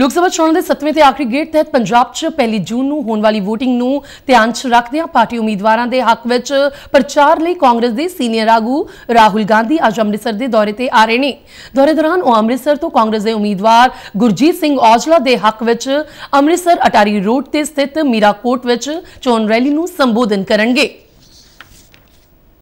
ਲੋਕ ਸਭਾ ਚੋਣਾਂ ਦੇ 7ਵੇਂ ਤੇ ਆਖਰੀ ਗੇੜ ਤਹਿਤ ਪੰਜਾਬ 'ਚ ਪਹਿਲੀ ਜੂਨ ਨੂੰ ਹੋਣ ਵਾਲੀ VOTING ਨੂੰ ਧਿਆਨ 'ਚ ਰੱਖਦਿਆਂ ਪਾਰਟੀ ਉਮੀਦਵਾਰਾਂ ਦੇ ਹੱਕ ਵਿੱਚ ਪ੍ਰਚਾਰ ਲਈ ਕਾਂਗਰਸ ਦੇ ਸੀਨੀਅਰ ਆਗੂ ਰਾਹੁਲ ਗਾਂਧੀ ਅੱਜ ਅੰਮ੍ਰਿਤਸਰ ਦੇ ਦੌਰੇ ਤੇ ਆ ਰਹੇ ਨੇ ਦੌਰੇ ਦੌਰਾਨ ਉਹ ਅੰਮ੍ਰਿਤਸਰ ਤੋਂ ਕਾਂਗਰਸ ਦੇ ਉਮੀਦਵਾਰ ਗੁਰਜੀਤ ਸਿੰਘ ਔਜਲਾ ਦੇ ਹੱਕ ਵਿੱਚ ਅੰਮ੍ਰਿਤਸਰ ਅਟਾਰੀ ਰੋਡ ਤੇ ਸਥਿਤ ਮੀਰਾਕੋਟ ਵਿੱਚ ਚੋਣ ਰੈਲੀ ਨੂੰ ਸੰਬੋਧਨ ਕਰਨਗੇ